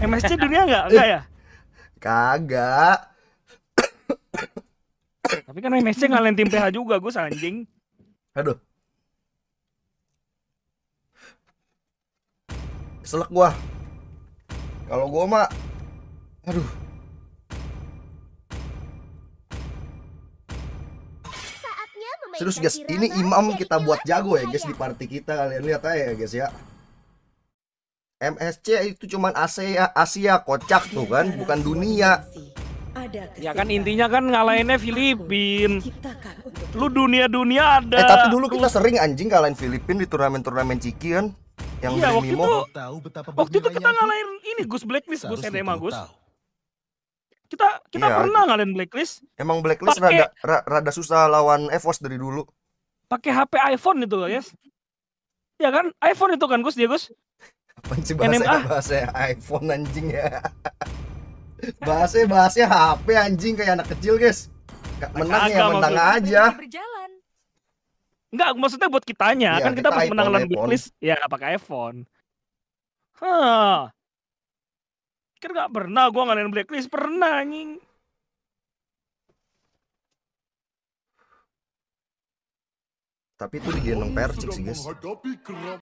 MSC dunia enggak enggak ya kagak tapi kan MSC ngalahin tim PH juga gue anjing aduh selek gua kalau gua mah aduh Terus guys, ini imam kita buat jago ya guys di party kita kalian lihat aja ya guys ya. MSC itu cuman Asia Asia kocak tuh kan bukan dunia ya kan intinya kan ngalahinnya Filipin kan lu dunia-dunia ada eh tapi dulu kita sering anjing ngalahin Filipin di turnamen-turnamen ciki kan yang iya, waktu Mimo. itu waktu itu kita ngalahin ini Gus Blacklist Gus NMA Gus kita kita ya. pernah ngalahin Blacklist emang Blacklist pake, rada ra, rada susah lawan EVOS dari dulu pakai HP iPhone itu guys ya kan iPhone itu kan Gus dia Gus apa sih bahasa NMA? bahasa iPhone anjing ya. bahasa bahasa HP anjing kayak anak kecil, guys. Menang Agak, ya menang aja. Enggak, maksudnya buat kitanya, ya, kan kita, kita pas menang lawan List, ya pakai iPhone. Hah. Kan gak pernah gue ngadain blacklist, pernah anjing. Tapi itu di Genong percik sih guys.